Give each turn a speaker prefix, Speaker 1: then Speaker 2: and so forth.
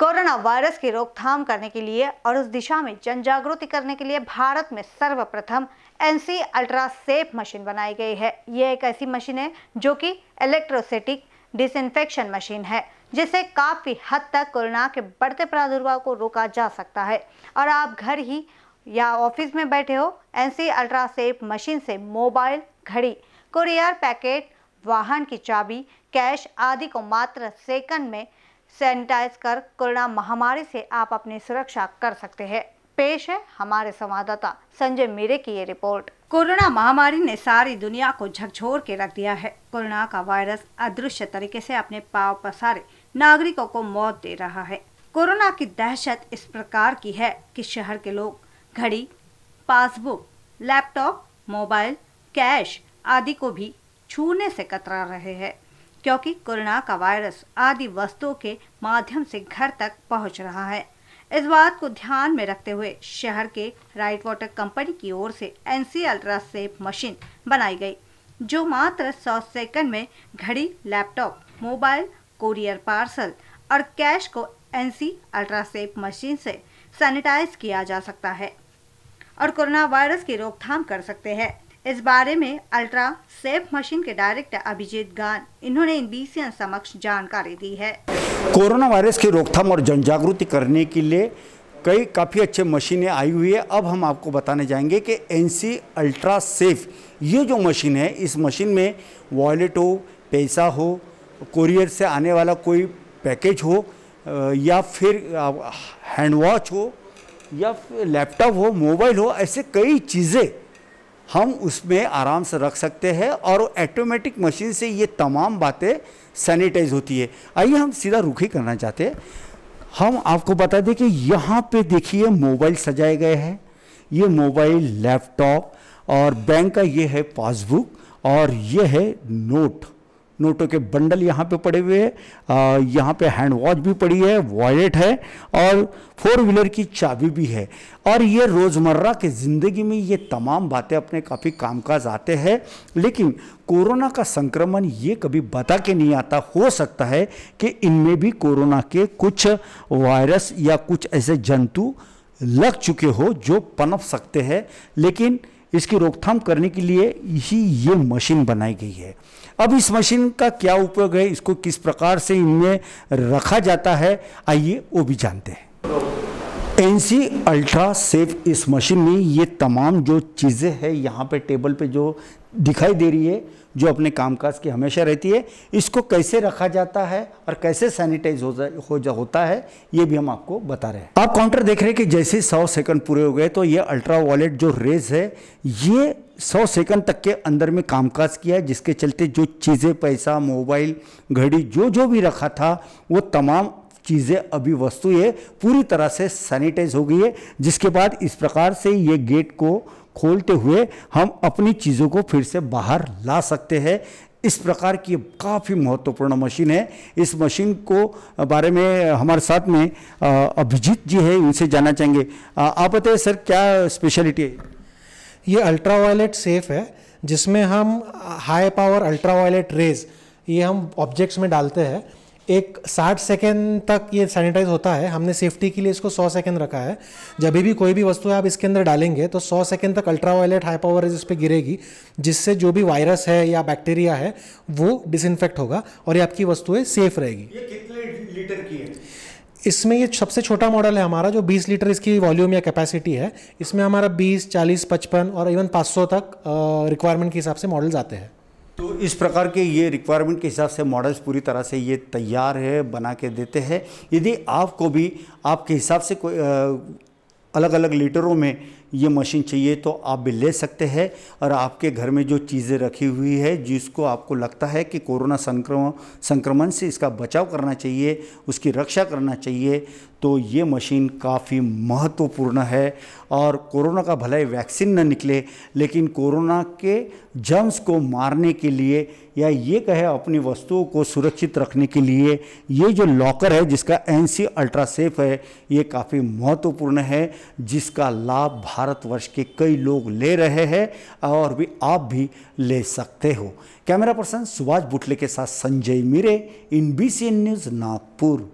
Speaker 1: corona virus की रोकथाम करने के लिए और उस दिशा में जन जागृति करने के लिए भारत में सर्वप्रथम N C ultra safe machine बनाई गई है ये एक ऐसी मशीन है जो कि इलेक्ट्रोसिटिक डिसइंफेक्शन मशीन है जिसे काफ़ी हद तक कोरोना के बढ़ते प्रादुर्भाव को रोका जा सकता है और आप घर ही या ऑफिस में बैठे हो N C ultra safe machine से मोबाइल घड़ी कुरियर पैकेट वाहन की चाबी कैश आदि को मात्र सेकंड में सैनिटाइज कर कोरोना महामारी से आप अपनी सुरक्षा कर सकते हैं पेश है हमारे संवाददाता संजय मेरे की ये रिपोर्ट कोरोना महामारी ने सारी दुनिया को झकझोर के रख दिया है कोरोना का वायरस अदृश्य तरीके से अपने पाव पसारे नागरिकों को मौत दे रहा है कोरोना की दहशत इस प्रकार की है कि शहर के लोग घड़ी पासबुक लैपटॉप मोबाइल कैश आदि को भी छूने से कतरा रहे हैं क्योंकि कोरोना का वायरस आदि वस्तुओं के माध्यम से घर तक पहुंच रहा है इस बात को ध्यान में रखते हुए शहर के राइट वाटर कंपनी की ओर से एनसी अल्ट्रा सेफ मशीन बनाई गई जो मात्र सौ सेकंड में घड़ी लैपटॉप मोबाइल कोरियर पार्सल और कैश को एनसी अल्ट्रा सेफ मशीन से सैनिटाइज किया जा सकता है और कोरोना वायरस की रोकथाम कर सकते हैं इस बारे में अल्ट्रा सेफ मशीन के डायरेक्टर अभिजीत गान इन्होंने इन सी समक्ष जानकारी दी है
Speaker 2: कोरोना वायरस की रोकथाम और जन जागृति करने के लिए कई काफ़ी अच्छे मशीनें आई हुई है अब हम आपको बताने जाएंगे कि एन अल्ट्रा सेफ ये जो मशीन है इस मशीन में वॉलेट हो पैसा हो कुरियर से आने वाला कोई पैकेज हो या फिर हैंड वॉच हो या लैपटॉप हो मोबाइल हो ऐसे कई चीज़ें हम उसमें आराम से रख सकते हैं और ऑटोमेटिक मशीन से ये तमाम बातें सैनिटाइज होती है आइए हम सीधा रुख ही करना चाहते हम आपको बता दें कि यहाँ पे देखिए मोबाइल सजाए गए हैं ये मोबाइल लैपटॉप और बैंक का ये है पासबुक और ये है नोट नोटों के बंडल यहाँ पे पड़े हुए हैं यहाँ पे हैंड वॉच भी पड़ी है वॉलेट है और फोर व्हीलर की चाबी भी है और ये रोज़मर्रा के ज़िंदगी में ये तमाम बातें अपने काफ़ी कामकाज आते हैं लेकिन कोरोना का संक्रमण ये कभी बता के नहीं आता हो सकता है कि इनमें भी कोरोना के कुछ वायरस या कुछ ऐसे जंतु लग चुके हो जो पनप सकते हैं लेकिन इसकी रोकथाम करने के लिए ही ये मशीन बनाई गई है अब इस मशीन का क्या उपयोग है इसको किस प्रकार से इनमें रखा जाता है आइए वो भी जानते हैं एन सी अल्ट्रा सेफ इस मशीन में ये तमाम जो चीज़ें हैं यहाँ पे टेबल पे जो दिखाई दे रही है जो अपने कामकाज की हमेशा रहती है इसको कैसे रखा जाता है और कैसे सैनिटाइज हो जा, हो जा होता है ये भी हम आपको बता रहे हैं आप काउंटर देख रहे हैं कि जैसे सौ सेकंड पूरे हो गए तो ये अल्ट्रा वॉलेट जो रेज है ये सौ सेकंड तक के अंदर में कामकाज किया है जिसके चलते जो चीज़ें पैसा मोबाइल घड़ी जो जो भी रखा था वो तमाम चीज़ें अभी वस्तु ये पूरी तरह से सैनिटाइज हो गई है जिसके बाद इस प्रकार से ये गेट को खोलते हुए हम अपनी चीज़ों को फिर से बाहर ला सकते हैं इस प्रकार की काफ़ी महत्वपूर्ण मशीन है इस मशीन को बारे में हमारे साथ में अभिजीत जी है उनसे जाना चाहेंगे आप बताइए सर क्या स्पेशलिटी है
Speaker 3: ये अल्ट्रा वायलेट सेफ है जिसमें हम high power ultraviolet rays ये हम ऑब्जेक्ट्स में डालते हैं एक 60 सेकेंड तक ये सैनिटाइज होता है हमने सेफ्टी के लिए इसको 100 सेकेंड रखा है जब भी कोई भी वस्तु आप इसके अंदर डालेंगे तो 100 सेकेंड तक अल्ट्रा वायलेट हाई पावर इस पर गिरेगी जिससे जो भी वायरस है या बैक्टीरिया है वो डिसइनफेक्ट होगा और ये आपकी वस्तुएं सेफ रहेगी
Speaker 2: ये कितने लीटर की है
Speaker 3: इसमें ये सबसे छोटा मॉडल है हमारा जो 20 लीटर इसकी वॉल्यूम या कैपेसिटी है इसमें हमारा 20, 40, 55 और इवन 500 तक रिक्वायरमेंट के हिसाब से मॉडल्स आते हैं
Speaker 2: तो इस प्रकार के ये रिक्वायरमेंट के हिसाब से मॉडल्स पूरी तरह से ये तैयार है बना के देते हैं यदि आपको भी आपके हिसाब से कोई अलग अलग लीटरों में ये मशीन चाहिए तो आप भी ले सकते हैं और आपके घर में जो चीज़ें रखी हुई है जिसको आपको लगता है कि कोरोना संक्रमण संक्रमण से इसका बचाव करना चाहिए उसकी रक्षा करना चाहिए तो ये मशीन काफ़ी महत्वपूर्ण है और कोरोना का भलाई वैक्सीन न निकले लेकिन कोरोना के जम्स को मारने के लिए या ये कहे अपनी वस्तुओं को सुरक्षित रखने के लिए ये जो लॉकर है जिसका एनसी अल्ट्रा सेफ है ये काफ़ी महत्वपूर्ण है जिसका लाभ भारत भारतवर्ष के कई लोग ले रहे हैं और भी आप भी ले सकते हो कैमरा पर्सन सुभाष बुटले के साथ Sanjay Mire in B news Nagpur